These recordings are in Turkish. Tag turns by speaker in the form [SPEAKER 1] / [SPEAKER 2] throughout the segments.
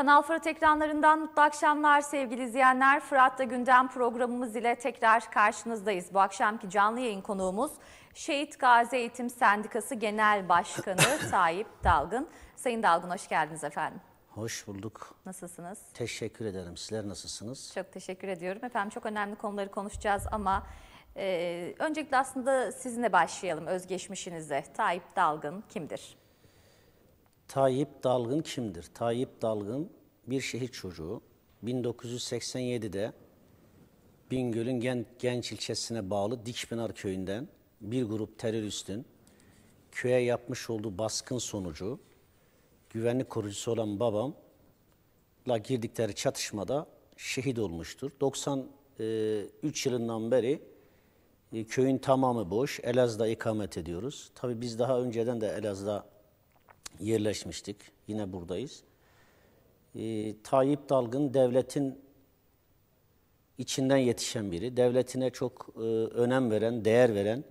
[SPEAKER 1] Kanal Fırat ekranlarından mutlu akşamlar sevgili izleyenler. Fırat'ta gündem programımız ile tekrar karşınızdayız. Bu akşamki canlı yayın konuğumuz Şehit Gazi Eğitim Sendikası Genel Başkanı Tayyip Dalgın. Sayın Dalgın hoş geldiniz efendim.
[SPEAKER 2] Hoş bulduk. Nasılsınız? Teşekkür ederim. Sizler nasılsınız?
[SPEAKER 1] Çok teşekkür ediyorum. Efendim çok önemli konuları konuşacağız ama e, öncelikle aslında sizinle başlayalım özgeçmişinize. Tayyip Dalgın kimdir?
[SPEAKER 2] Tayyip Dalgın kimdir? Tayyip Dalgın bir şehit çocuğu. 1987'de Bingöl'ün Gen Genç ilçesine bağlı Dikpınar köyünden bir grup teröristin köye yapmış olduğu baskın sonucu güvenlik korucusu olan babamla girdikleri çatışmada şehit olmuştur. 93 e, yılından beri e, köyün tamamı boş. Elazığ'da ikamet ediyoruz. Tabii biz daha önceden de Elazığ'da yerleşmiştik. Yine buradayız. Ee, Tayyip Dalgın devletin içinden yetişen biri. Devletine çok e, önem veren, değer veren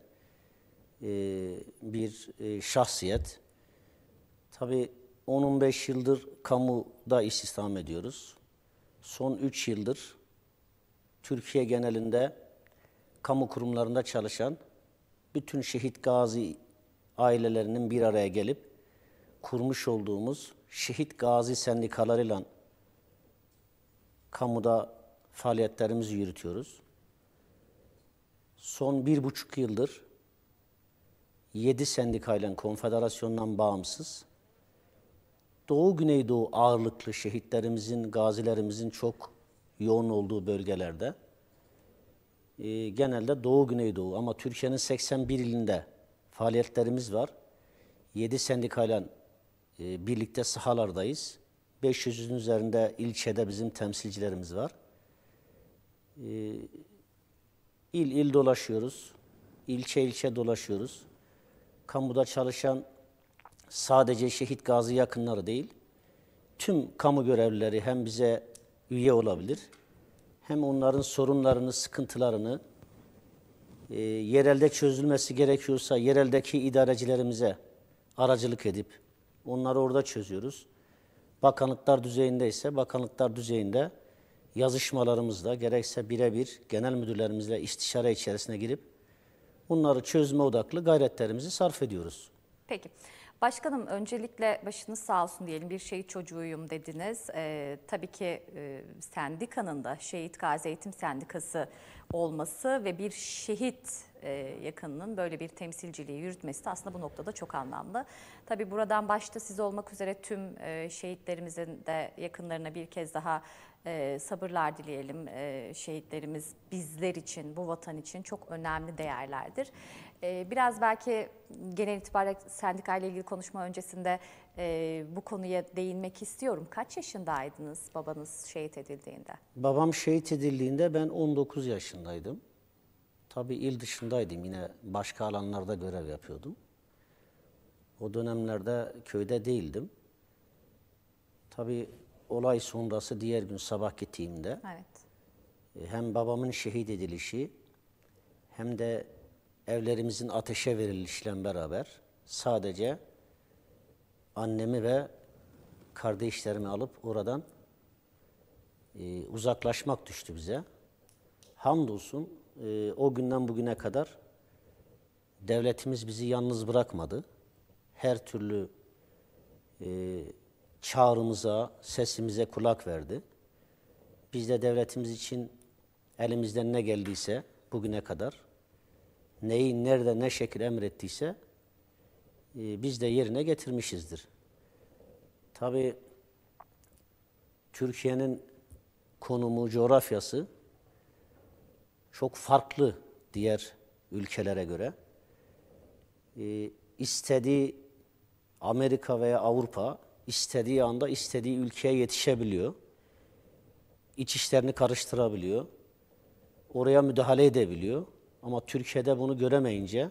[SPEAKER 2] e, bir e, şahsiyet. Tabii 10-15 yıldır kamuda istihdam ediyoruz. Son 3 yıldır Türkiye genelinde kamu kurumlarında çalışan bütün şehit gazi ailelerinin bir araya gelip kurmuş olduğumuz şehit gazi sendikalarıyla kamuda faaliyetlerimizi yürütüyoruz. Son bir buçuk yıldır yedi sendikayla konfederasyondan bağımsız Doğu Güneydoğu ağırlıklı şehitlerimizin, gazilerimizin çok yoğun olduğu bölgelerde e, genelde Doğu Güneydoğu ama Türkiye'nin 81 ilinde faaliyetlerimiz var. 7 sendikayla ee, birlikte sahalardayız. 500'ün üzerinde ilçede bizim temsilcilerimiz var. E, il il dolaşıyoruz. İlçe ilçe dolaşıyoruz. Kamuda çalışan sadece şehit gazi yakınları değil, tüm kamu görevlileri hem bize üye olabilir, hem onların sorunlarını, sıkıntılarını, e, yerelde çözülmesi gerekiyorsa yereldeki idarecilerimize aracılık edip Onları orada çözüyoruz. Bakanlıklar düzeyinde ise bakanlıklar düzeyinde yazışmalarımızla gerekse birebir genel müdürlerimizle istişare içerisine girip bunları çözme odaklı gayretlerimizi sarf ediyoruz.
[SPEAKER 1] Peki. Başkanım öncelikle başınız sağ olsun diyelim bir şehit çocuğuyum dediniz. Ee, tabii ki e, sendikanın da şehit gazi eğitim sendikası olması ve bir şehit e, yakınının böyle bir temsilciliği yürütmesi de aslında bu noktada çok anlamlı. Tabi buradan başta siz olmak üzere tüm e, şehitlerimizin de yakınlarına bir kez daha e, sabırlar dileyelim. şehitlerimiz bizler için, bu vatan için çok önemli değerlerdir. biraz belki genel itibariyle sendika ile ilgili konuşma öncesinde bu konuya değinmek istiyorum. Kaç yaşındaydınız babanız şehit edildiğinde?
[SPEAKER 2] Babam şehit edildiğinde ben 19 yaşındaydım. Tabii il dışındaydım yine başka alanlarda görev yapıyordum. O dönemlerde köyde değildim. Tabii olay sonrası diğer gün sabah gittiğimde evet. E, hem babamın şehit edilişi hem de evlerimizin ateşe verilişle beraber sadece annemi ve kardeşlerimi alıp oradan e, uzaklaşmak düştü bize. Hamdolsun e, o günden bugüne kadar devletimiz bizi yalnız bırakmadı. Her türlü e, çağrımıza, sesimize kulak verdi. Biz de devletimiz için elimizden ne geldiyse bugüne kadar, neyi nerede ne şekil emrettiyse e, biz de yerine getirmişizdir. Tabii Türkiye'nin konumu, coğrafyası çok farklı diğer ülkelere göre. E, istediği Amerika veya Avrupa istediği anda istediği ülkeye yetişebiliyor. İç işlerini karıştırabiliyor. Oraya müdahale edebiliyor. Ama Türkiye'de bunu göremeyince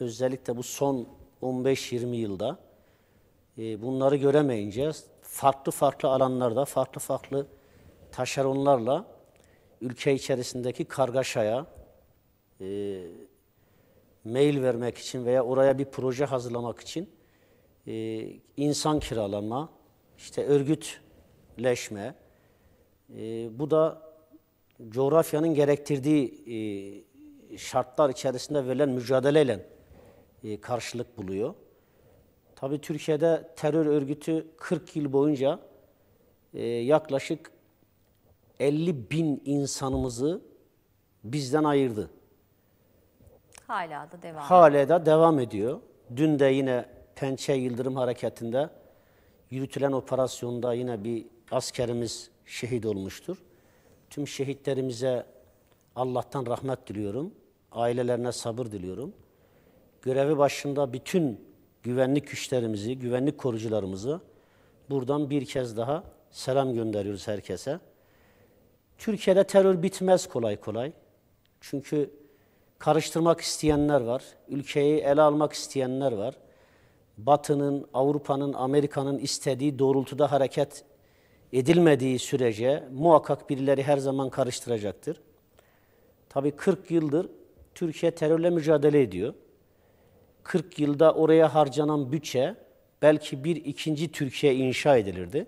[SPEAKER 2] özellikle bu son 15-20 yılda e, bunları göremeyince farklı farklı alanlarda, farklı farklı taşeronlarla ülke içerisindeki kargaşaya e, mail vermek için veya oraya bir proje hazırlamak için e, insan kiralama, işte örgütleşme, e, bu da coğrafyanın gerektirdiği e, şartlar içerisinde verilen mücadeleyle e, karşılık buluyor. Tabii Türkiye'de terör örgütü 40 yıl boyunca e, yaklaşık 50 bin insanımızı bizden ayırdı.
[SPEAKER 1] Hala da devam
[SPEAKER 2] Hala da devam ediyor. Dün de yine Pençe Yıldırım Hareketi'nde yürütülen operasyonda yine bir askerimiz şehit olmuştur. Tüm şehitlerimize Allah'tan rahmet diliyorum. Ailelerine sabır diliyorum. Görevi başında bütün güvenlik güçlerimizi, güvenlik korucularımızı buradan bir kez daha selam gönderiyoruz herkese. Türkiye'de terör bitmez kolay kolay. Çünkü karıştırmak isteyenler var, ülkeyi ele almak isteyenler var. Batı'nın, Avrupa'nın, Amerika'nın istediği doğrultuda hareket edilmediği sürece muhakkak birileri her zaman karıştıracaktır. Tabii 40 yıldır Türkiye terörle mücadele ediyor. 40 yılda oraya harcanan bütçe belki bir ikinci Türkiye inşa edilirdi.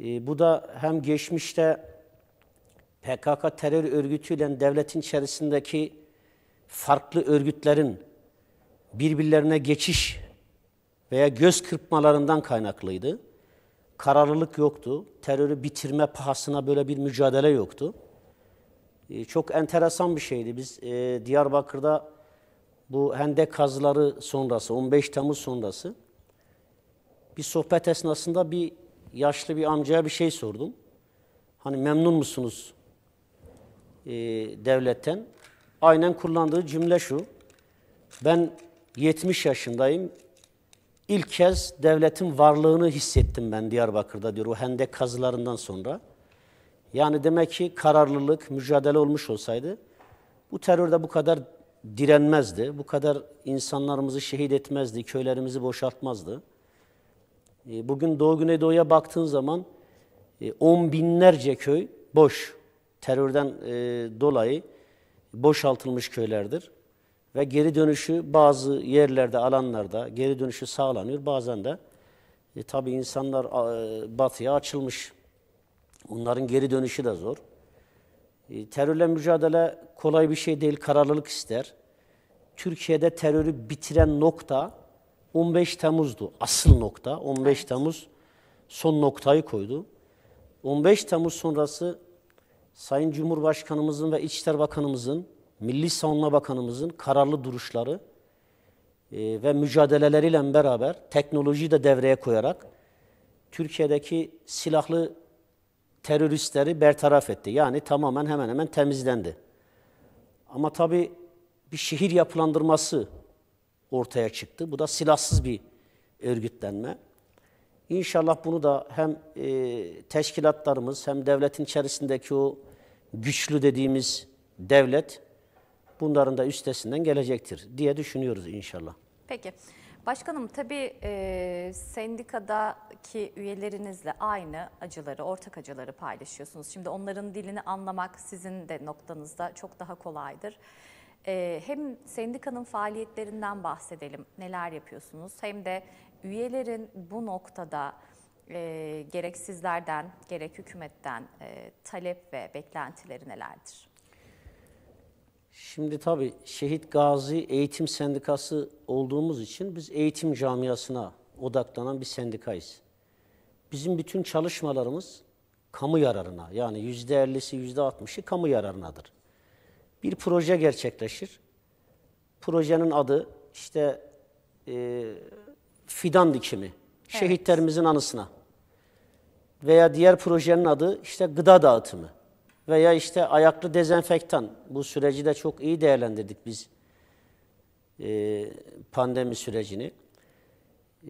[SPEAKER 2] E, bu da hem geçmişte PKK terör örgütüyle devletin içerisindeki farklı örgütlerin birbirlerine geçiş veya göz kırpmalarından kaynaklıydı. Kararlılık yoktu. Terörü bitirme pahasına böyle bir mücadele yoktu. Ee, çok enteresan bir şeydi. Biz e, Diyarbakır'da bu hendek kazıları sonrası, 15 Temmuz sonrası bir sohbet esnasında bir yaşlı bir amcaya bir şey sordum. Hani memnun musunuz e, devletten aynen kullandığı cümle şu. Ben 70 yaşındayım. İlk kez devletin varlığını hissettim ben Diyarbakır'da diyor o hendek kazılarından sonra. Yani demek ki kararlılık, mücadele olmuş olsaydı bu terörde bu kadar direnmezdi. Bu kadar insanlarımızı şehit etmezdi, köylerimizi boşaltmazdı. E, bugün Doğu Güneydoğu'ya baktığın zaman e, on binlerce köy boş terörden e, dolayı boşaltılmış köylerdir. Ve geri dönüşü bazı yerlerde, alanlarda geri dönüşü sağlanıyor. Bazen de e, tabii insanlar e, batıya açılmış. Onların geri dönüşü de zor. E, terörle mücadele kolay bir şey değil, kararlılık ister. Türkiye'de terörü bitiren nokta 15 Temmuz'du. Asıl nokta 15 Temmuz son noktayı koydu. 15 Temmuz sonrası Sayın Cumhurbaşkanımızın ve İçişler Bakanımızın, Milli Savunma Bakanımızın kararlı duruşları e, ve mücadeleleriyle beraber teknolojiyi de devreye koyarak Türkiye'deki silahlı teröristleri bertaraf etti. Yani tamamen hemen hemen temizlendi. Ama tabii bir şehir yapılandırması ortaya çıktı. Bu da silahsız bir örgütlenme. İnşallah bunu da hem e, teşkilatlarımız hem devletin içerisindeki o güçlü dediğimiz devlet bunların da üstesinden gelecektir diye düşünüyoruz inşallah.
[SPEAKER 1] Peki. Başkanım tabii e, sendikadaki üyelerinizle aynı acıları, ortak acıları paylaşıyorsunuz. Şimdi onların dilini anlamak sizin de noktanızda çok daha kolaydır. E, hem sendikanın faaliyetlerinden bahsedelim, neler yapıyorsunuz, hem de üyelerin bu noktada e, ee, gerek sizlerden gerek hükümetten e, talep ve beklentileri nelerdir?
[SPEAKER 2] Şimdi tabii Şehit Gazi Eğitim Sendikası olduğumuz için biz eğitim camiasına odaklanan bir sendikayız. Bizim bütün çalışmalarımız kamu yararına yani yüzde %50'si yüzde altmışı kamu yararınadır. Bir proje gerçekleşir. Projenin adı işte e, fidan dikimi. Evet. Şehitlerimizin anısına veya diğer projenin adı işte gıda dağıtımı veya işte ayaklı dezenfektan. Bu süreci de çok iyi değerlendirdik biz e, pandemi sürecini.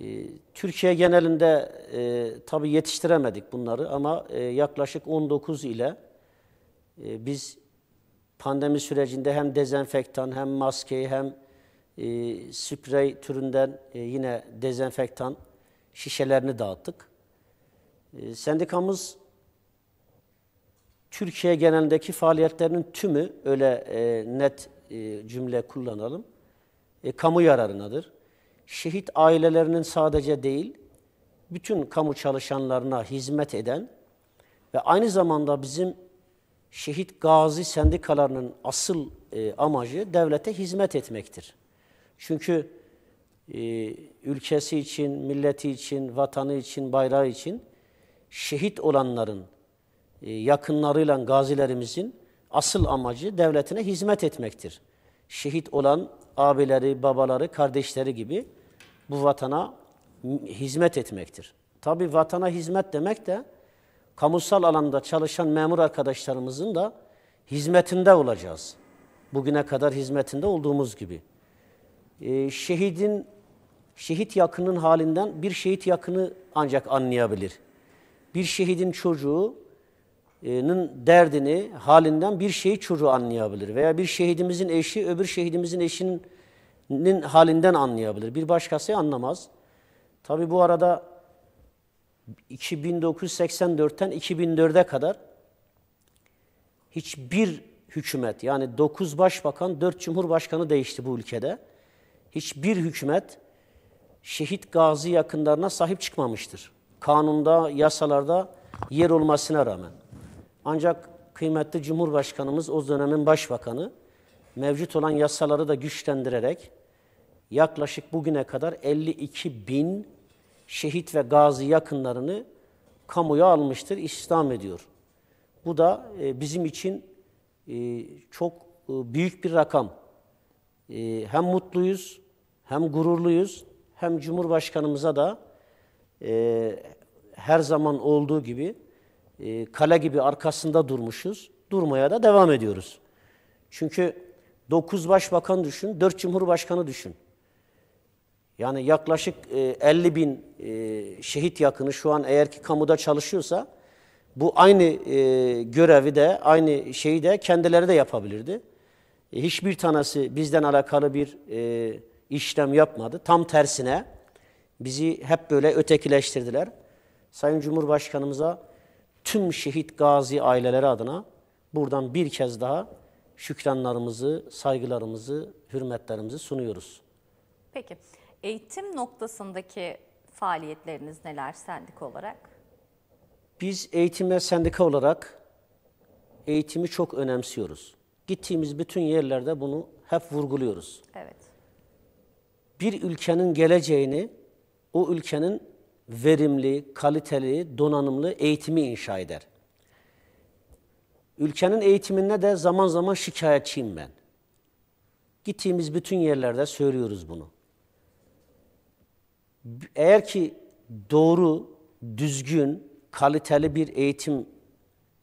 [SPEAKER 2] E, Türkiye genelinde e, tabii yetiştiremedik bunları ama e, yaklaşık 19 ile e, biz pandemi sürecinde hem dezenfektan hem maskeyi hem e, sprey türünden e, yine dezenfektan şişelerini dağıttık. Ee, sendikamız Türkiye genelindeki faaliyetlerinin tümü öyle e, net e, cümle kullanalım. E, kamu yararınadır. Şehit ailelerinin sadece değil, bütün kamu çalışanlarına hizmet eden ve aynı zamanda bizim şehit gazi sendikalarının asıl e, amacı devlete hizmet etmektir. Çünkü e, ülkesi için, milleti için, vatanı için, bayrağı için şehit olanların e, yakınlarıyla gazilerimizin asıl amacı devletine hizmet etmektir. Şehit olan abileri, babaları, kardeşleri gibi bu vatana hizmet etmektir. Tabi vatana hizmet demek de kamusal alanda çalışan memur arkadaşlarımızın da hizmetinde olacağız. Bugüne kadar hizmetinde olduğumuz gibi. Ee, şehidin, şehit yakının halinden bir şehit yakını ancak anlayabilir bir şehidin çocuğunun derdini, halinden bir şehit çocuğu anlayabilir. Veya bir şehidimizin eşi, öbür şehidimizin eşinin halinden anlayabilir. Bir başkası anlamaz. Tabi bu arada 1984'ten 2004'e kadar hiçbir hükümet yani 9 başbakan, 4 cumhurbaşkanı değişti bu ülkede. Hiçbir hükümet şehit gazi yakınlarına sahip çıkmamıştır kanunda, yasalarda yer olmasına rağmen. Ancak kıymetli Cumhurbaşkanımız, o dönemin başbakanı, mevcut olan yasaları da güçlendirerek yaklaşık bugüne kadar 52 bin şehit ve gazi yakınlarını kamuya almıştır, istihdam ediyor. Bu da e, bizim için e, çok e, büyük bir rakam. Hem mutluyuz, hem gururluyuz, hem Cumhurbaşkanımıza da e, her zaman olduğu gibi e, kale gibi arkasında durmuşuz. Durmaya da devam ediyoruz. Çünkü 9 başbakan düşün, 4 cumhurbaşkanı düşün. Yani yaklaşık e, 50 bin e, şehit yakını şu an eğer ki kamuda çalışıyorsa bu aynı e, görevi de aynı şeyi de kendileri de yapabilirdi. E, hiçbir tanesi bizden alakalı bir e, işlem yapmadı. Tam tersine Bizi hep böyle ötekileştirdiler. Sayın Cumhurbaşkanımıza tüm şehit gazi aileleri adına buradan bir kez daha şükranlarımızı, saygılarımızı, hürmetlerimizi sunuyoruz.
[SPEAKER 1] Peki, eğitim noktasındaki faaliyetleriniz neler sendika olarak?
[SPEAKER 2] Biz eğitime sendika olarak eğitimi çok önemsiyoruz. Gittiğimiz bütün yerlerde bunu hep vurguluyoruz. Evet. Bir ülkenin geleceğini o ülkenin verimli, kaliteli, donanımlı eğitimi inşa eder. Ülkenin eğitiminde de zaman zaman şikayetçiyim ben. Gittiğimiz bütün yerlerde söylüyoruz bunu. Eğer ki doğru, düzgün, kaliteli bir eğitim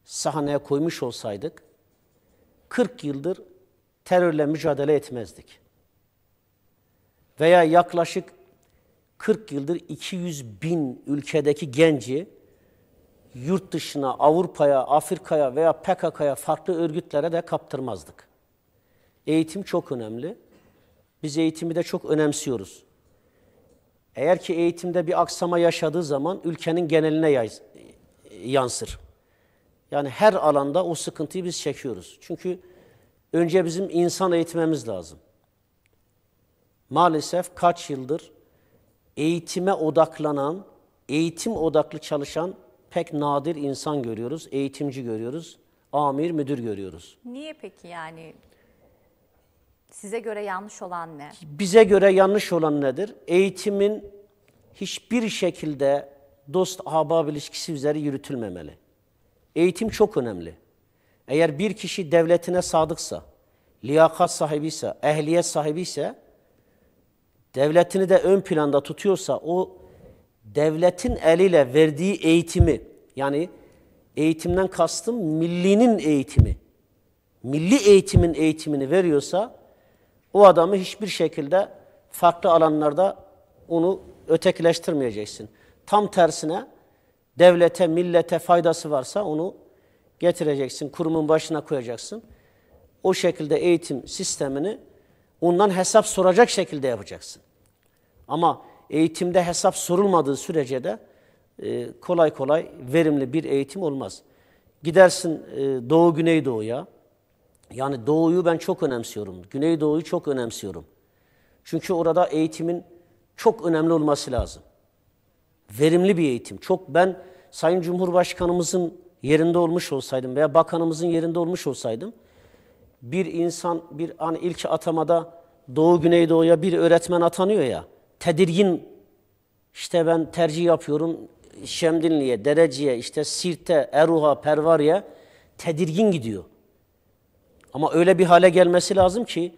[SPEAKER 2] sahneye koymuş olsaydık 40 yıldır terörle mücadele etmezdik. Veya yaklaşık 40 yıldır 200 bin ülkedeki genci yurt dışına, Avrupa'ya, Afrika'ya veya PKK'ya farklı örgütlere de kaptırmazdık. Eğitim çok önemli. Biz eğitimi de çok önemsiyoruz. Eğer ki eğitimde bir aksama yaşadığı zaman ülkenin geneline yansır. Yani her alanda o sıkıntıyı biz çekiyoruz. Çünkü önce bizim insan eğitmemiz lazım. Maalesef kaç yıldır eğitime odaklanan, eğitim odaklı çalışan pek nadir insan görüyoruz, eğitimci görüyoruz, amir, müdür görüyoruz.
[SPEAKER 1] Niye peki yani? Size göre yanlış olan ne?
[SPEAKER 2] Bize göre yanlış olan nedir? Eğitimin hiçbir şekilde dost-ahbab ilişkisi üzeri yürütülmemeli. Eğitim çok önemli. Eğer bir kişi devletine sadıksa, liyakat sahibi sahibiyse, ehliyet ise, devletini de ön planda tutuyorsa o devletin eliyle verdiği eğitimi yani eğitimden kastım millinin eğitimi. Milli eğitimin eğitimini veriyorsa o adamı hiçbir şekilde farklı alanlarda onu ötekileştirmeyeceksin. Tam tersine devlete, millete faydası varsa onu getireceksin, kurumun başına koyacaksın. O şekilde eğitim sistemini Ondan hesap soracak şekilde yapacaksın. Ama eğitimde hesap sorulmadığı sürece de e, kolay kolay verimli bir eğitim olmaz. Gidersin e, Doğu Güneydoğu'ya. Yani Doğu'yu ben çok önemsiyorum. Güneydoğu'yu çok önemsiyorum. Çünkü orada eğitimin çok önemli olması lazım. Verimli bir eğitim. Çok ben Sayın Cumhurbaşkanımızın yerinde olmuş olsaydım veya bakanımızın yerinde olmuş olsaydım bir insan bir an ilk atamada Doğu Güneydoğu'ya bir öğretmen atanıyor ya, tedirgin işte ben tercih yapıyorum Şemdinli'ye, dereciye işte Sirt'e, Eruh'a, Pervar'ya tedirgin gidiyor. Ama öyle bir hale gelmesi lazım ki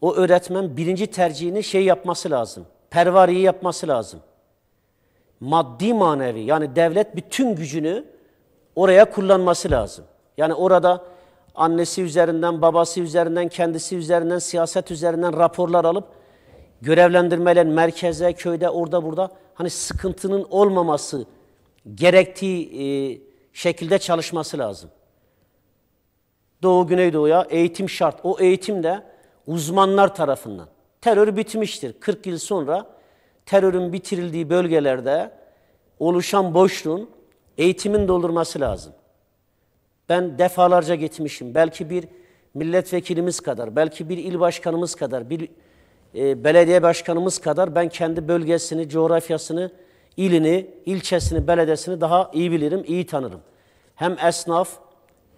[SPEAKER 2] o öğretmen birinci tercihini şey yapması lazım. Pervariyi yapması lazım. Maddi manevi yani devlet bütün gücünü oraya kullanması lazım. Yani orada annesi üzerinden, babası üzerinden, kendisi üzerinden, siyaset üzerinden raporlar alıp görevlendirmeler merkeze, köyde, orada burada hani sıkıntının olmaması gerektiği e, şekilde çalışması lazım. Doğu Güneydoğu'ya eğitim şart. O eğitim de uzmanlar tarafından. Terör bitmiştir. 40 yıl sonra terörün bitirildiği bölgelerde oluşan boşluğun eğitimin doldurması lazım. Ben defalarca gitmişim. Belki bir milletvekilimiz kadar, belki bir il başkanımız kadar, bir e, belediye başkanımız kadar ben kendi bölgesini, coğrafyasını, ilini, ilçesini, belediyesini daha iyi bilirim, iyi tanırım. Hem esnaf,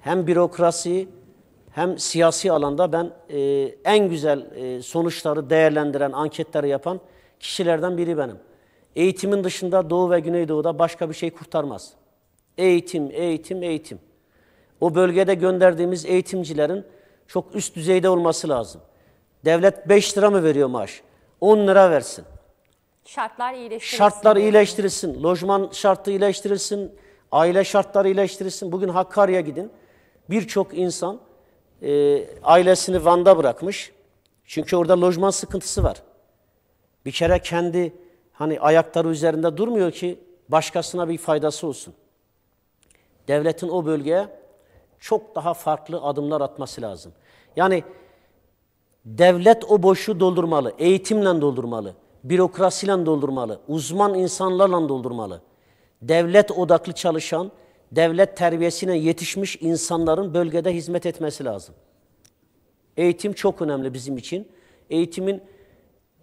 [SPEAKER 2] hem bürokrasi, hem siyasi alanda ben e, en güzel e, sonuçları değerlendiren, anketleri yapan kişilerden biri benim. Eğitimin dışında Doğu ve Güneydoğu'da başka bir şey kurtarmaz. Eğitim, eğitim, eğitim. O bölgede gönderdiğimiz eğitimcilerin çok üst düzeyde olması lazım. Devlet 5 lira mı veriyor maaş? 10 lira versin.
[SPEAKER 1] Şartlar iyileştirilsin. Şartlar iyileştirilsin.
[SPEAKER 2] Lojman şartı iyileştirilsin. Aile şartları iyileştirilsin. Bugün Hakkari'ye gidin. Birçok insan e, ailesini Van'da bırakmış. Çünkü orada lojman sıkıntısı var. Bir kere kendi hani ayakları üzerinde durmuyor ki başkasına bir faydası olsun. Devletin o bölgeye çok daha farklı adımlar atması lazım. Yani devlet o boşu doldurmalı, eğitimle doldurmalı, bürokrasiyle doldurmalı, uzman insanlarla doldurmalı. Devlet odaklı çalışan, devlet terbiyesine yetişmiş insanların bölgede hizmet etmesi lazım. Eğitim çok önemli bizim için. Eğitimin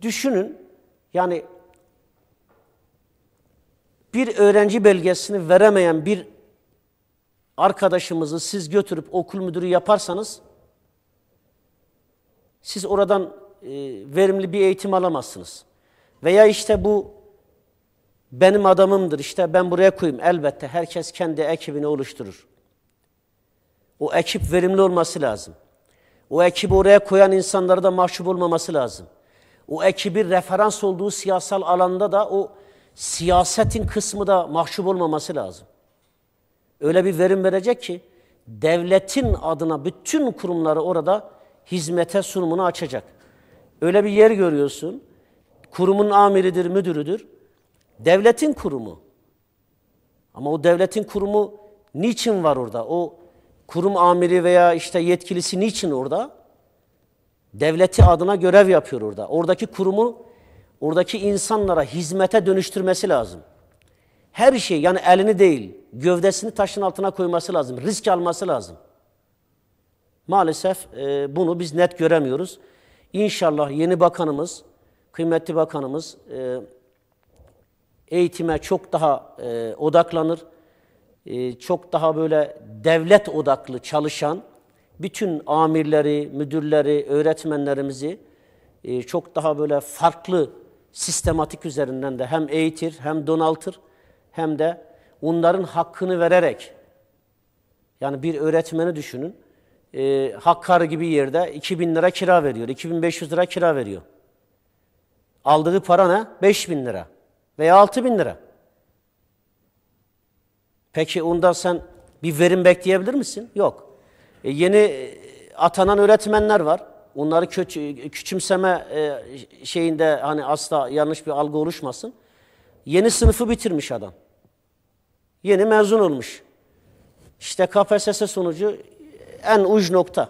[SPEAKER 2] düşünün yani bir öğrenci belgesini veremeyen bir arkadaşımızı siz götürüp okul müdürü yaparsanız siz oradan e, verimli bir eğitim alamazsınız. Veya işte bu benim adamımdır işte ben buraya koyayım. Elbette herkes kendi ekibini oluşturur. O ekip verimli olması lazım. O ekibi oraya koyan insanlara da mahcup olmaması lazım. O ekibi referans olduğu siyasal alanda da o siyasetin kısmı da mahcup olmaması lazım. Öyle bir verim verecek ki devletin adına bütün kurumları orada hizmete sunumunu açacak. Öyle bir yer görüyorsun. Kurumun amiridir, müdürüdür. Devletin kurumu. Ama o devletin kurumu niçin var orada? O kurum amiri veya işte yetkilisi niçin orada? Devleti adına görev yapıyor orada. Oradaki kurumu oradaki insanlara hizmete dönüştürmesi lazım her şey yani elini değil gövdesini taşın altına koyması lazım. Risk alması lazım. Maalesef e, bunu biz net göremiyoruz. İnşallah yeni bakanımız, kıymetli bakanımız e, eğitime çok daha e, odaklanır. E, çok daha böyle devlet odaklı çalışan bütün amirleri, müdürleri, öğretmenlerimizi e, çok daha böyle farklı sistematik üzerinden de hem eğitir hem donaltır hem de onların hakkını vererek yani bir öğretmeni düşünün. E, Hakkari gibi yerde 2000 lira kira veriyor, 2500 lira kira veriyor. Aldığı para ne? 5000 lira veya 6000 lira. Peki ondan sen bir verim bekleyebilir misin? Yok. E, yeni e, atanan öğretmenler var. Onları köç, küçümseme e, şeyinde hani asla yanlış bir algı oluşmasın. Yeni sınıfı bitirmiş adam. Yeni mezun olmuş. İşte KPSS sonucu en uç nokta.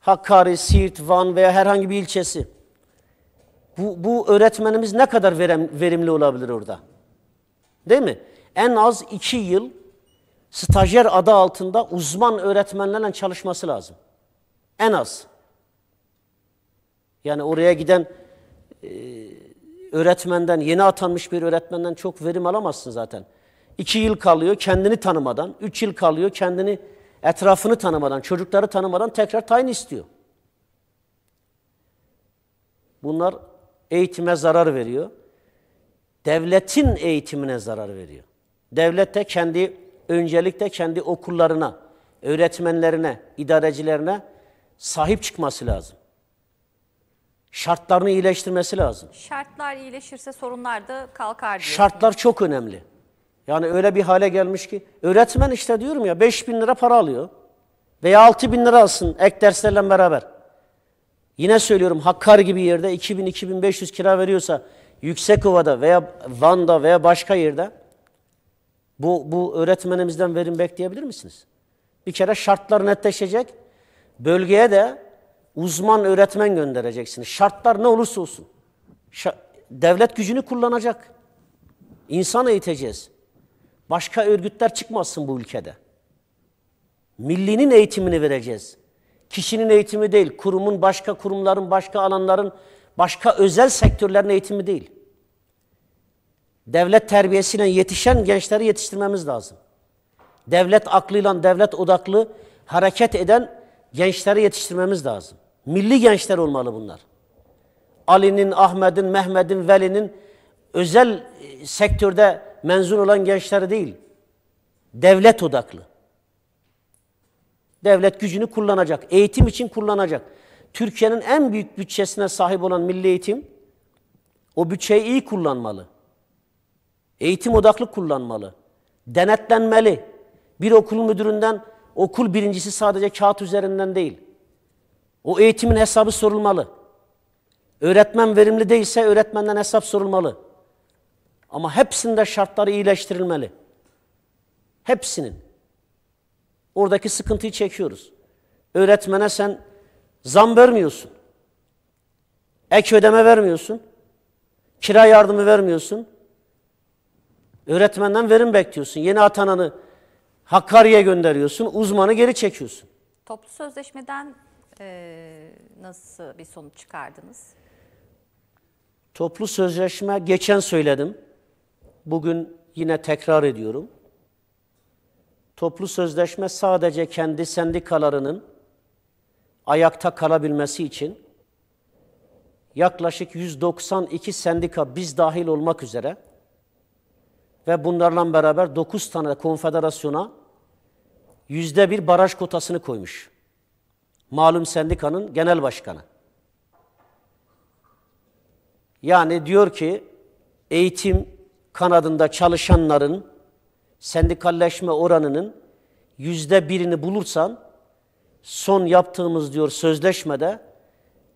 [SPEAKER 2] Hakkari, Siirt, Van veya herhangi bir ilçesi. Bu, bu öğretmenimiz ne kadar verem, verimli olabilir orada? Değil mi? En az iki yıl stajyer adı altında uzman öğretmenlerle çalışması lazım. En az. Yani oraya giden e, öğretmenden, yeni atanmış bir öğretmenden çok verim alamazsın zaten iki yıl kalıyor kendini tanımadan, üç yıl kalıyor kendini etrafını tanımadan, çocukları tanımadan tekrar tayin istiyor. Bunlar eğitime zarar veriyor. Devletin eğitimine zarar veriyor. Devlet de kendi öncelikle kendi okullarına, öğretmenlerine, idarecilerine sahip çıkması lazım. Şartlarını iyileştirmesi lazım.
[SPEAKER 1] Şartlar iyileşirse sorunlar da kalkar diyor.
[SPEAKER 2] Şartlar çok önemli. Yani öyle bir hale gelmiş ki öğretmen işte diyorum ya 5 bin lira para alıyor. Veya 6 bin lira alsın ek derslerle beraber. Yine söylüyorum Hakkari gibi yerde 2000-2500 kira veriyorsa Yüksekova'da veya Van'da veya başka yerde bu, bu öğretmenimizden verim bekleyebilir misiniz? Bir kere şartlar netleşecek. Bölgeye de uzman öğretmen göndereceksiniz. Şartlar ne olursa olsun. Şa devlet gücünü kullanacak. İnsan eğiteceğiz. Başka örgütler çıkmasın bu ülkede. Millinin eğitimini vereceğiz. Kişinin eğitimi değil, kurumun, başka kurumların, başka alanların, başka özel sektörlerin eğitimi değil. Devlet terbiyesiyle yetişen gençleri yetiştirmemiz lazım. Devlet aklıyla, devlet odaklı hareket eden gençleri yetiştirmemiz lazım. Milli gençler olmalı bunlar. Ali'nin, Ahmet'in, Mehmet'in, Veli'nin özel e, sektörde menzun olan gençler değil, devlet odaklı. Devlet gücünü kullanacak, eğitim için kullanacak. Türkiye'nin en büyük bütçesine sahip olan milli eğitim, o bütçeyi iyi kullanmalı. Eğitim odaklı kullanmalı. Denetlenmeli. Bir okul müdüründen okul birincisi sadece kağıt üzerinden değil. O eğitimin hesabı sorulmalı. Öğretmen verimli değilse öğretmenden hesap sorulmalı. Ama hepsinde şartları iyileştirilmeli. Hepsinin. Oradaki sıkıntıyı çekiyoruz. Öğretmene sen zam vermiyorsun. Ek ödeme vermiyorsun. Kira yardımı vermiyorsun. Öğretmenden verim bekliyorsun. Yeni atananı Hakkari'ye gönderiyorsun. Uzmanı geri çekiyorsun.
[SPEAKER 1] Toplu sözleşmeden e, nasıl bir sonuç çıkardınız?
[SPEAKER 2] Toplu sözleşme geçen söyledim bugün yine tekrar ediyorum. Toplu sözleşme sadece kendi sendikalarının ayakta kalabilmesi için yaklaşık 192 sendika biz dahil olmak üzere ve bunlarla beraber 9 tane konfederasyona yüzde bir baraj kotasını koymuş. Malum sendikanın genel başkanı. Yani diyor ki eğitim kanadında çalışanların sendikalleşme oranının yüzde birini bulursan son yaptığımız diyor sözleşmede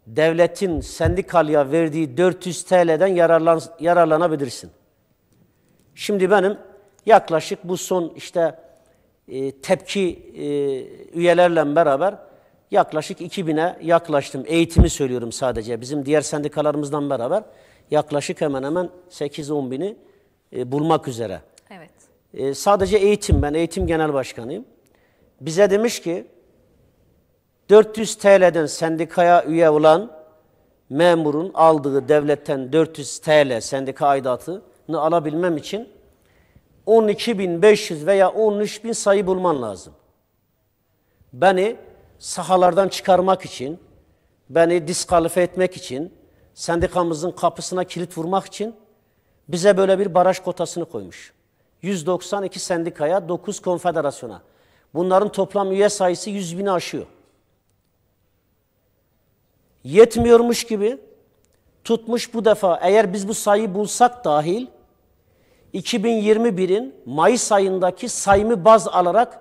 [SPEAKER 2] devletin sendikalya verdiği 400 TL'den yararlan, yararlanabilirsin. Şimdi benim yaklaşık bu son işte e, tepki e, üyelerle beraber yaklaşık 2000'e yaklaştım. Eğitimi söylüyorum sadece. Bizim diğer sendikalarımızdan beraber yaklaşık hemen hemen 8-10 bini e, bulmak üzere. Evet. E, sadece eğitim, ben eğitim genel başkanıyım. Bize demiş ki 400 TL'den sendikaya üye olan memurun aldığı devletten 400 TL sendika aidatını alabilmem için 12.500 veya 13.000 sayı bulman lazım. Beni sahalardan çıkarmak için, beni diskalife etmek için, sendikamızın kapısına kilit vurmak için bize böyle bir baraj kotasını koymuş. 192 sendikaya, 9 konfederasyona. Bunların toplam üye sayısı 100 bini aşıyor. Yetmiyormuş gibi tutmuş bu defa eğer biz bu sayıyı bulsak dahil 2021'in Mayıs ayındaki sayımı baz alarak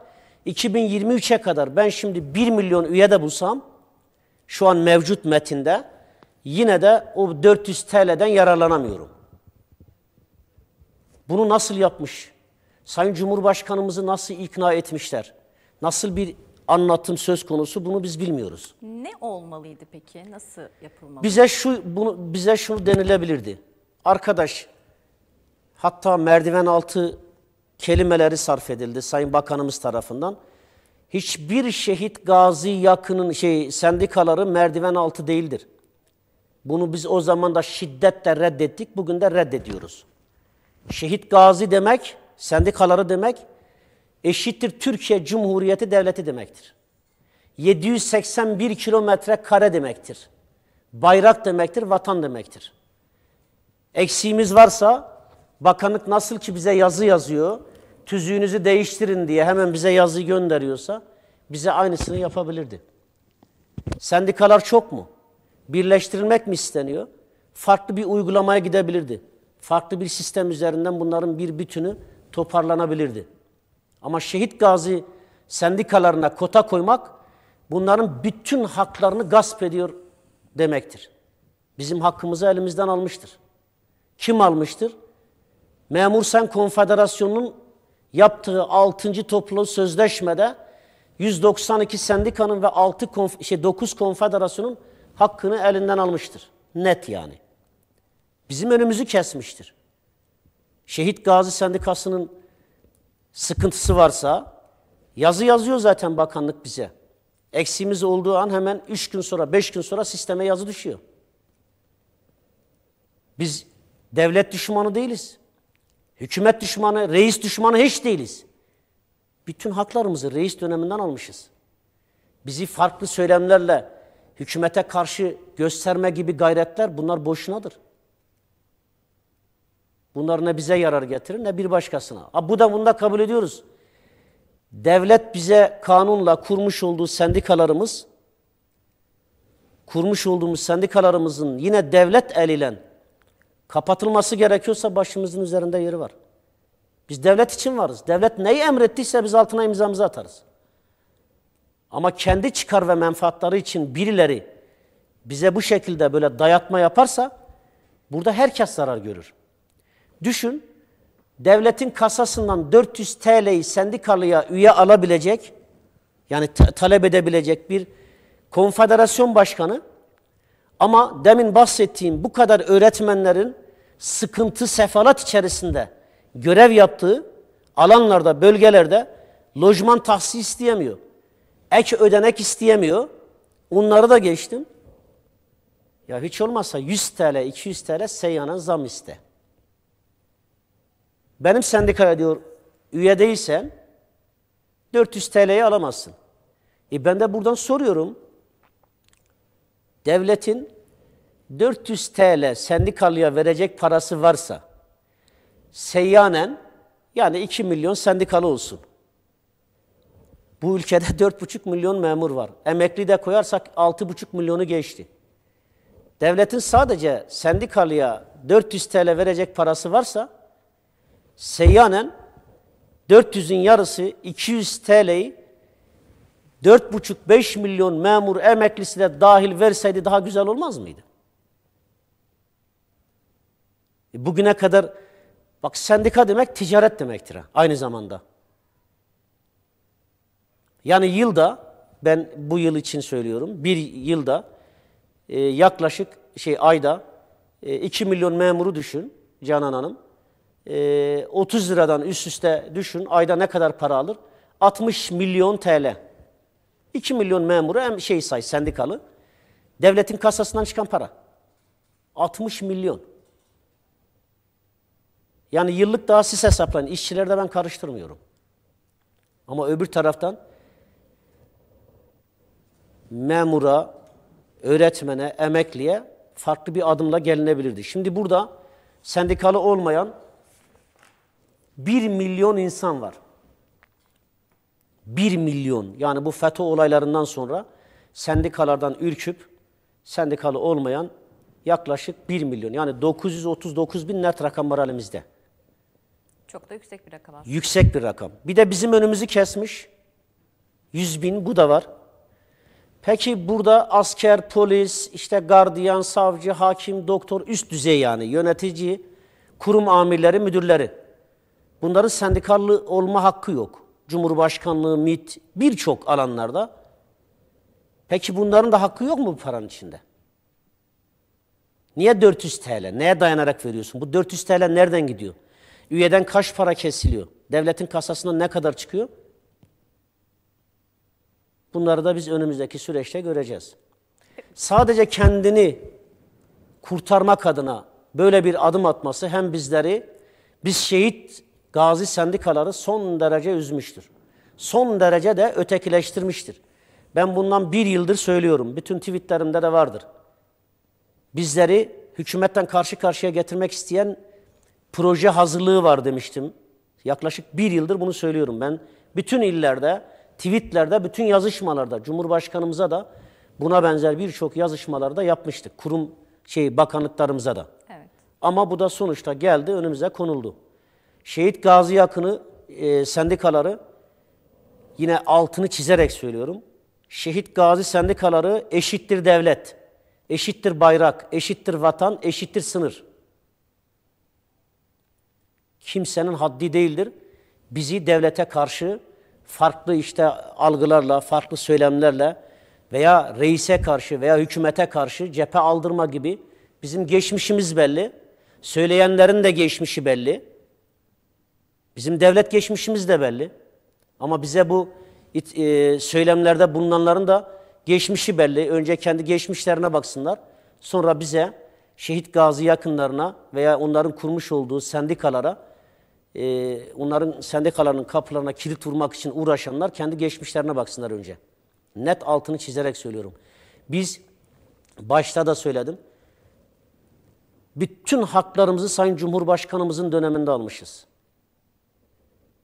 [SPEAKER 2] 2023'e kadar ben şimdi 1 milyon üye de bulsam şu an mevcut metinde yine de o 400 TL'den yararlanamıyorum. Bunu nasıl yapmış? Sayın Cumhurbaşkanımızı nasıl ikna etmişler? Nasıl bir anlatım söz konusu bunu biz bilmiyoruz.
[SPEAKER 1] Ne olmalıydı peki? Nasıl yapılmalı? Bize
[SPEAKER 2] şu bunu bize şunu denilebilirdi. Arkadaş hatta merdiven altı kelimeleri sarf edildi Sayın Bakanımız tarafından. Hiçbir şehit gazi yakının şey sendikaları merdiven altı değildir. Bunu biz o zaman da şiddetle reddettik, bugün de reddediyoruz. Şehit gazi demek, sendikaları demek, eşittir Türkiye Cumhuriyeti Devleti demektir. 781 kilometre kare demektir. Bayrak demektir, vatan demektir. Eksiğimiz varsa bakanlık nasıl ki bize yazı yazıyor, tüzüğünüzü değiştirin diye hemen bize yazı gönderiyorsa bize aynısını yapabilirdi. Sendikalar çok mu? Birleştirilmek mi isteniyor? Farklı bir uygulamaya gidebilirdi farklı bir sistem üzerinden bunların bir bütünü toparlanabilirdi. Ama şehit gazi sendikalarına kota koymak bunların bütün haklarını gasp ediyor demektir. Bizim hakkımızı elimizden almıştır. Kim almıştır? Memur Sen Konfederasyonu'nun yaptığı 6. toplu sözleşmede 192 sendikanın ve 6 konf şey 9 konfederasyonun hakkını elinden almıştır. Net yani. Bizim önümüzü kesmiştir. Şehit Gazi Sendikası'nın sıkıntısı varsa yazı yazıyor zaten bakanlık bize. Eksiğimiz olduğu an hemen 3 gün sonra, 5 gün sonra sisteme yazı düşüyor. Biz devlet düşmanı değiliz. Hükümet düşmanı, reis düşmanı hiç değiliz. Bütün haklarımızı reis döneminden almışız. Bizi farklı söylemlerle hükümete karşı gösterme gibi gayretler bunlar boşunadır. Bunlar ne bize yarar getirir ne bir başkasına. Ha, bu da bunu da kabul ediyoruz. Devlet bize kanunla kurmuş olduğu sendikalarımız, kurmuş olduğumuz sendikalarımızın yine devlet eliyle kapatılması gerekiyorsa başımızın üzerinde yeri var. Biz devlet için varız. Devlet neyi emrettiyse biz altına imzamızı atarız. Ama kendi çıkar ve menfaatları için birileri bize bu şekilde böyle dayatma yaparsa burada herkes zarar görür. Düşün, devletin kasasından 400 TL'yi sendikalıya üye alabilecek, yani ta talep edebilecek bir konfederasyon başkanı ama demin bahsettiğim bu kadar öğretmenlerin sıkıntı, sefalat içerisinde görev yaptığı alanlarda, bölgelerde lojman tahsis isteyemiyor. Ek ödenek isteyemiyor. Onları da geçtim. Ya hiç olmazsa 100 TL, 200 TL seyyana zam iste. Benim sendikaya diyor üye değilsen 400 TL'yi alamazsın. E ben de buradan soruyorum. Devletin 400 TL sendikalıya verecek parası varsa seyyanen yani 2 milyon sendikalı olsun. Bu ülkede 4,5 milyon memur var. Emekli de koyarsak 6,5 milyonu geçti. Devletin sadece sendikalıya 400 TL verecek parası varsa seyyanen 400'ün yarısı 200 TL'yi 4,5-5 milyon memur emeklisi dahil verseydi daha güzel olmaz mıydı? E, bugüne kadar bak sendika demek ticaret demektir aynı zamanda. Yani yılda ben bu yıl için söylüyorum bir yılda e, yaklaşık şey ayda 2 e, milyon memuru düşün Canan Hanım e, ee, 30 liradan üst üste düşün ayda ne kadar para alır? 60 milyon TL. 2 milyon memuru hem şey say sendikalı. Devletin kasasından çıkan para. 60 milyon. Yani yıllık daha siz hesaplayın. İşçileri de ben karıştırmıyorum. Ama öbür taraftan memura, öğretmene, emekliye farklı bir adımla gelinebilirdi. Şimdi burada sendikalı olmayan 1 milyon insan var. 1 milyon yani bu FETÖ olaylarından sonra sendikalardan ürküp sendikalı olmayan yaklaşık 1 milyon. Yani 939 bin net rakam var elimizde.
[SPEAKER 1] Çok da yüksek bir rakam
[SPEAKER 2] aslında. Yüksek bir rakam. Bir de bizim önümüzü kesmiş. 100 bin bu da var. Peki burada asker, polis, işte gardiyan, savcı, hakim, doktor, üst düzey yani yönetici, kurum amirleri, müdürleri. Bunların sendikalı olma hakkı yok. Cumhurbaşkanlığı, MIT birçok alanlarda. Peki bunların da hakkı yok mu bu paranın içinde? Niye 400 TL? Neye dayanarak veriyorsun? Bu 400 TL nereden gidiyor? Üyeden kaç para kesiliyor? Devletin kasasına ne kadar çıkıyor? Bunları da biz önümüzdeki süreçte göreceğiz. Sadece kendini kurtarmak adına böyle bir adım atması hem bizleri, biz şehit gazi sendikaları son derece üzmüştür. Son derece de ötekileştirmiştir. Ben bundan bir yıldır söylüyorum. Bütün tweetlerimde de vardır. Bizleri hükümetten karşı karşıya getirmek isteyen proje hazırlığı var demiştim. Yaklaşık bir yıldır bunu söylüyorum ben. Bütün illerde, tweetlerde, bütün yazışmalarda, Cumhurbaşkanımıza da buna benzer birçok yazışmalarda yapmıştık. Kurum şey bakanlıklarımıza da. Evet. Ama bu da sonuçta geldi önümüze konuldu. Şehit Gazi yakını e, sendikaları yine altını çizerek söylüyorum. Şehit Gazi sendikaları eşittir devlet, eşittir bayrak, eşittir vatan, eşittir sınır. Kimsenin haddi değildir. Bizi devlete karşı farklı işte algılarla, farklı söylemlerle veya reise karşı veya hükümete karşı cephe aldırma gibi bizim geçmişimiz belli. Söyleyenlerin de geçmişi belli. Bizim devlet geçmişimiz de belli. Ama bize bu e, söylemlerde bulunanların da geçmişi belli. Önce kendi geçmişlerine baksınlar. Sonra bize şehit gazi yakınlarına veya onların kurmuş olduğu sendikalara, e, onların sendikalarının kapılarına kilit vurmak için uğraşanlar kendi geçmişlerine baksınlar önce. Net altını çizerek söylüyorum. Biz başta da söyledim. Bütün haklarımızı Sayın Cumhurbaşkanımızın döneminde almışız.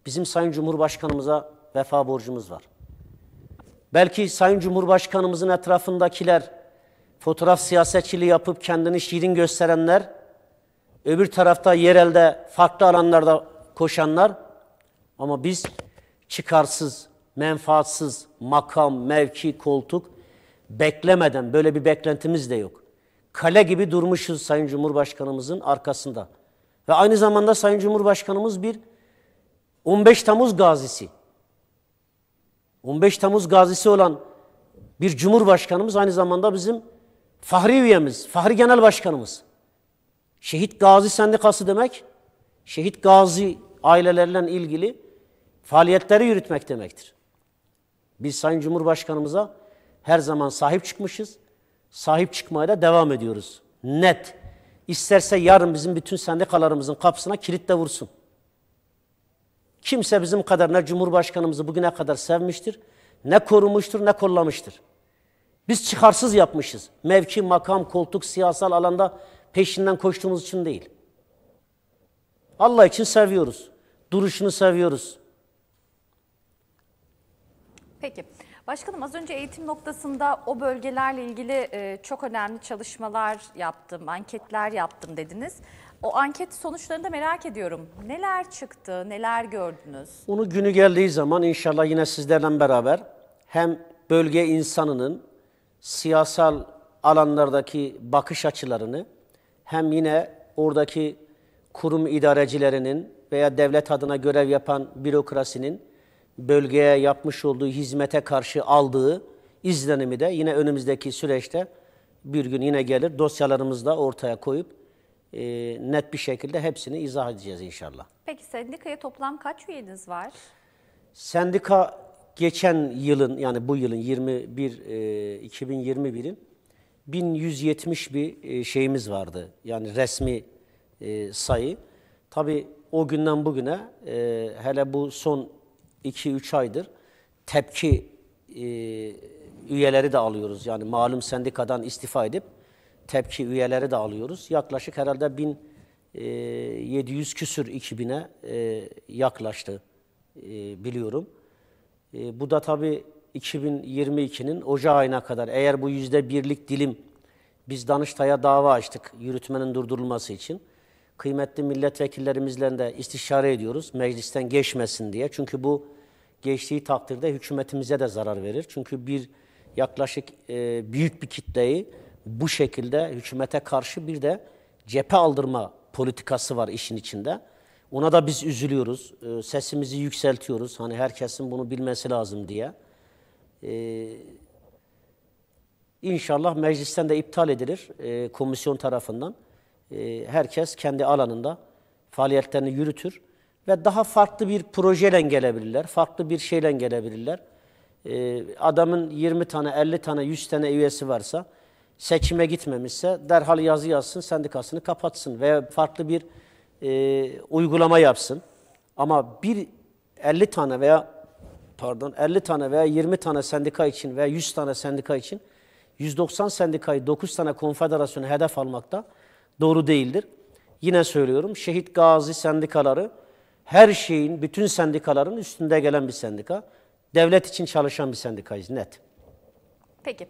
[SPEAKER 2] Bizim Sayın Cumhurbaşkanımıza vefa borcumuz var. Belki Sayın Cumhurbaşkanımızın etrafındakiler fotoğraf siyasetçiliği yapıp kendini şirin gösterenler, öbür tarafta yerelde farklı alanlarda koşanlar ama biz çıkarsız, menfaatsız, makam, mevki, koltuk beklemeden böyle bir beklentimiz de yok. Kale gibi durmuşuz Sayın Cumhurbaşkanımızın arkasında. Ve aynı zamanda Sayın Cumhurbaşkanımız bir 15 Temmuz gazisi. 15 Temmuz gazisi olan bir cumhurbaşkanımız aynı zamanda bizim fahri üyemiz, fahri genel başkanımız. Şehit Gazi Sendikası demek, şehit gazi ailelerle ilgili faaliyetleri yürütmek demektir. Biz Sayın Cumhurbaşkanımıza her zaman sahip çıkmışız. Sahip çıkmaya da devam ediyoruz. Net. İsterse yarın bizim bütün sendikalarımızın kapısına kilit de vursun. Kimse bizim kadar ne Cumhurbaşkanımızı bugüne kadar sevmiştir, ne korumuştur, ne kollamıştır. Biz çıkarsız yapmışız. Mevki, makam, koltuk, siyasal alanda peşinden koştuğumuz için değil. Allah için seviyoruz. Duruşunu seviyoruz.
[SPEAKER 1] Peki. Başkanım az önce eğitim noktasında o bölgelerle ilgili çok önemli çalışmalar yaptım, anketler yaptım dediniz. O anket sonuçlarını da merak ediyorum. Neler çıktı, neler gördünüz?
[SPEAKER 2] Onu günü geldiği zaman inşallah yine sizlerle beraber hem bölge insanının siyasal alanlardaki bakış açılarını hem yine oradaki kurum idarecilerinin veya devlet adına görev yapan bürokrasinin bölgeye yapmış olduğu hizmete karşı aldığı izlenimi de yine önümüzdeki süreçte bir gün yine gelir dosyalarımızda ortaya koyup e, net bir şekilde hepsini izah edeceğiz inşallah.
[SPEAKER 1] Peki sendikaya toplam kaç üyeniz var?
[SPEAKER 2] Sendika geçen yılın yani bu yılın 21 e, 2021'in 1170 bir e, şeyimiz vardı. Yani resmi e, sayı. Tabii o günden bugüne e, hele bu son 2-3 aydır tepki e, üyeleri de alıyoruz. Yani malum sendikadan istifa edip tepki üyeleri de alıyoruz. Yaklaşık herhalde 1700 e, küsür 2000'e e, yaklaştı e, biliyorum. Bu da tabii 2022'nin Ocağı ayına kadar eğer bu yüzde birlik dilim biz Danıştay'a dava açtık yürütmenin durdurulması için. Kıymetli milletvekillerimizle de istişare ediyoruz meclisten geçmesin diye. Çünkü bu geçtiği takdirde hükümetimize de zarar verir. Çünkü bir yaklaşık e, büyük bir kitleyi bu şekilde hükümete karşı bir de cephe aldırma politikası var işin içinde. Ona da biz üzülüyoruz. Ee, sesimizi yükseltiyoruz. Hani herkesin bunu bilmesi lazım diye. Ee, inşallah meclisten de iptal edilir e, komisyon tarafından. Ee, herkes kendi alanında faaliyetlerini yürütür ve daha farklı bir projeyle gelebilirler. Farklı bir şeyle gelebilirler. adamın 20 tane, 50 tane, 100 tane üyesi varsa seçime gitmemişse derhal yazı yazsın, sendikasını kapatsın veya farklı bir e, uygulama yapsın. Ama bir 50 tane veya pardon 50 tane veya 20 tane sendika için veya 100 tane sendika için 190 sendikayı 9 tane konfederasyonu hedef almakta doğru değildir. Yine söylüyorum şehit gazi sendikaları her şeyin, bütün sendikaların üstünde gelen bir sendika. Devlet için çalışan bir sendikayız net.
[SPEAKER 1] Peki.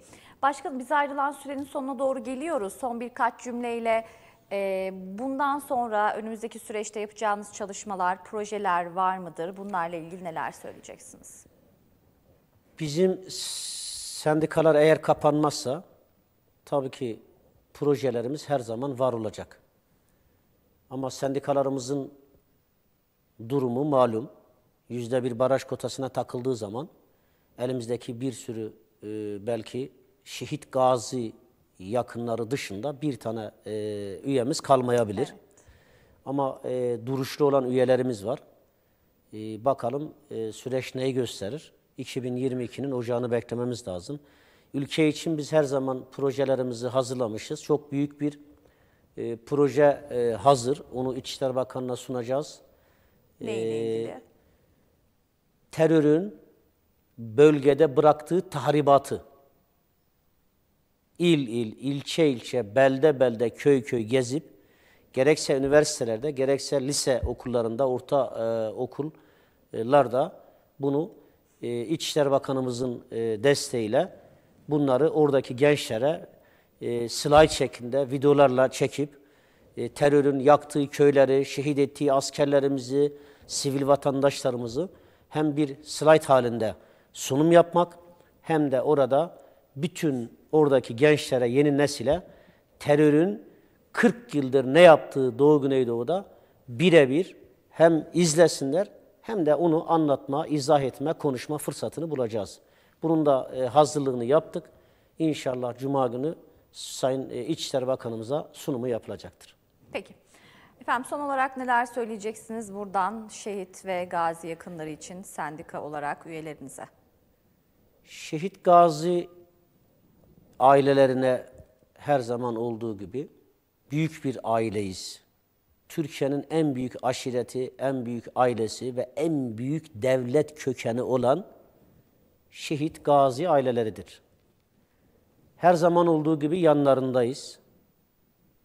[SPEAKER 1] Başka biz ayrılan sürenin sonuna doğru geliyoruz. Son birkaç cümleyle e, bundan sonra önümüzdeki süreçte yapacağınız çalışmalar, projeler var mıdır? Bunlarla ilgili neler söyleyeceksiniz?
[SPEAKER 2] Bizim sendikalar eğer kapanmazsa tabii ki projelerimiz her zaman var olacak. Ama sendikalarımızın durumu malum. Yüzde bir baraj kotasına takıldığı zaman elimizdeki bir sürü e, belki şehit gazi yakınları dışında bir tane e, üyemiz kalmayabilir. Evet. Ama e, duruşlu olan üyelerimiz var. E, bakalım e, süreç neyi gösterir? 2022'nin ocağını beklememiz lazım. Ülke için biz her zaman projelerimizi hazırlamışız. Çok büyük bir e, proje e, hazır. Onu İçişler Bakanı'na sunacağız. Neyle e, Terörün bölgede bıraktığı tahribatı il il, ilçe ilçe, belde belde, köy köy gezip gerekse üniversitelerde, gerekse lise okullarında, orta e, okullarda bunu e, İçişleri Bakanımızın e, desteğiyle bunları oradaki gençlere e, slide şeklinde videolarla çekip e, terörün yaktığı köyleri, şehit ettiği askerlerimizi, sivil vatandaşlarımızı hem bir slide halinde sunum yapmak hem de orada bütün oradaki gençlere, yeni nesile terörün 40 yıldır ne yaptığı Doğu Güneydoğu'da birebir hem izlesinler hem de onu anlatma, izah etme, konuşma fırsatını bulacağız. Bunun da e, hazırlığını yaptık. İnşallah Cuma günü Sayın e, İçişleri Bakanımıza sunumu yapılacaktır.
[SPEAKER 1] Peki. Efendim son olarak neler söyleyeceksiniz buradan şehit ve gazi yakınları için sendika olarak üyelerinize?
[SPEAKER 2] Şehit gazi ailelerine her zaman olduğu gibi büyük bir aileyiz. Türkiye'nin en büyük aşireti, en büyük ailesi ve en büyük devlet kökeni olan şehit gazi aileleridir. Her zaman olduğu gibi yanlarındayız.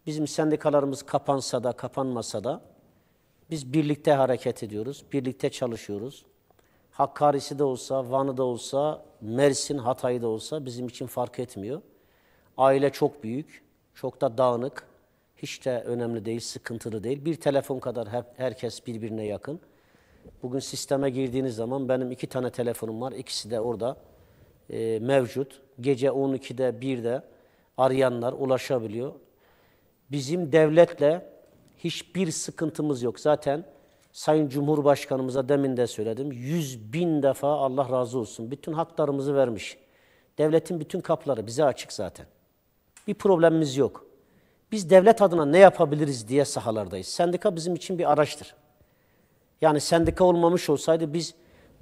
[SPEAKER 2] Bizim sendikalarımız kapansa da kapanmasa da biz birlikte hareket ediyoruz, birlikte çalışıyoruz. Hakkari'si de olsa, Van'ı da olsa, Mersin, Hatay'ı da olsa bizim için fark etmiyor. Aile çok büyük, çok da dağınık, hiç de önemli değil, sıkıntılı değil. Bir telefon kadar her, herkes birbirine yakın. Bugün sisteme girdiğiniz zaman benim iki tane telefonum var, ikisi de orada e, mevcut. Gece 12'de, 1'de arayanlar ulaşabiliyor. Bizim devletle hiçbir sıkıntımız yok. Zaten Sayın Cumhurbaşkanımıza demin de söyledim. Yüz bin defa Allah razı olsun. Bütün haklarımızı vermiş. Devletin bütün kapları bize açık zaten. Bir problemimiz yok. Biz devlet adına ne yapabiliriz diye sahalardayız. Sendika bizim için bir araçtır. Yani sendika olmamış olsaydı biz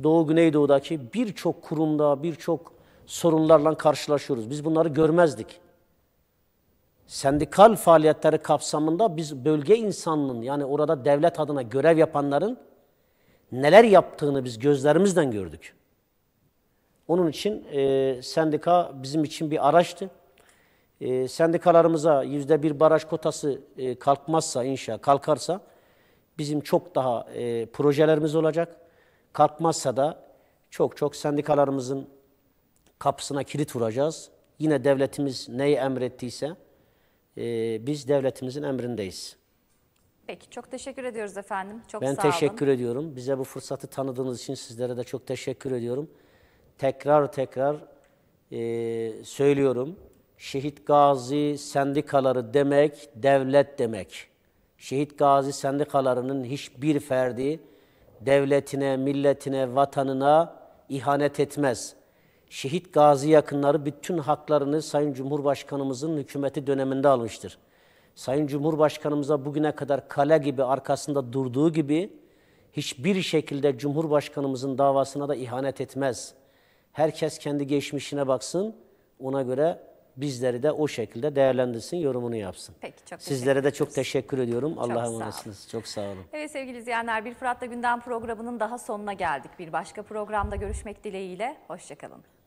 [SPEAKER 2] Doğu Güneydoğu'daki birçok kurumda, birçok sorunlarla karşılaşıyoruz. Biz bunları görmezdik sendikal faaliyetleri kapsamında biz bölge insanının yani orada devlet adına görev yapanların neler yaptığını biz gözlerimizden gördük. Onun için e, sendika bizim için bir araçtı. E, sendikalarımıza yüzde bir baraj kotası e, kalkmazsa inşa kalkarsa bizim çok daha e, projelerimiz olacak. Kalkmazsa da çok çok sendikalarımızın kapısına kilit vuracağız. Yine devletimiz neyi emrettiyse e, biz devletimizin emrindeyiz.
[SPEAKER 1] Peki çok teşekkür ediyoruz efendim. Çok ben sağ olun. teşekkür
[SPEAKER 2] ediyorum. Bize bu fırsatı tanıdığınız için sizlere de çok teşekkür ediyorum. Tekrar tekrar e, söylüyorum. Şehit gazi sendikaları demek devlet demek. Şehit gazi sendikalarının hiçbir ferdi devletine, milletine, vatanına ihanet etmez şehit gazi yakınları bütün haklarını Sayın Cumhurbaşkanımızın hükümeti döneminde almıştır. Sayın Cumhurbaşkanımıza bugüne kadar kale gibi arkasında durduğu gibi hiçbir şekilde Cumhurbaşkanımızın davasına da ihanet etmez. Herkes kendi geçmişine baksın, ona göre bizleri de o şekilde değerlendirsin, yorumunu yapsın. Peki, çok Sizlere de çok teşekkür ediyorum. Allah'a emanetsiniz. Çok sağ olun.
[SPEAKER 1] Evet sevgili izleyenler, Bir Fırat'la Gündem programının daha sonuna geldik. Bir başka programda görüşmek dileğiyle. Hoşçakalın.